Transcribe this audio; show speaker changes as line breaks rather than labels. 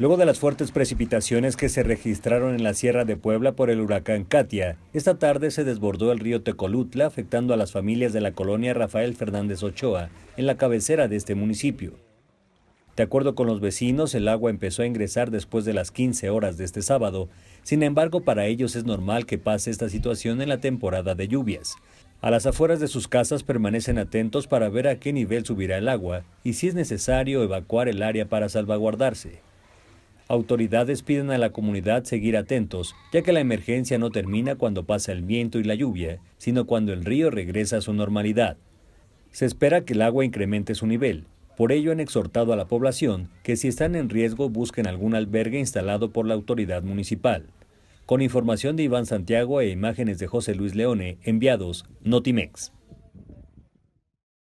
Luego de las fuertes precipitaciones que se registraron en la Sierra de Puebla por el huracán Katia, esta tarde se desbordó el río Tecolutla, afectando a las familias de la colonia Rafael Fernández Ochoa, en la cabecera de este municipio. De acuerdo con los vecinos, el agua empezó a ingresar después de las 15 horas de este sábado, sin embargo para ellos es normal que pase esta situación en la temporada de lluvias. A las afueras de sus casas permanecen atentos para ver a qué nivel subirá el agua y si es necesario evacuar el área para salvaguardarse. Autoridades piden a la comunidad seguir atentos, ya que la emergencia no termina cuando pasa el viento y la lluvia, sino cuando el río regresa a su normalidad. Se espera que el agua incremente su nivel. Por ello han exhortado a la población que si están en riesgo busquen algún albergue instalado por la autoridad municipal. Con información de Iván Santiago e imágenes de José Luis Leone, enviados Notimex.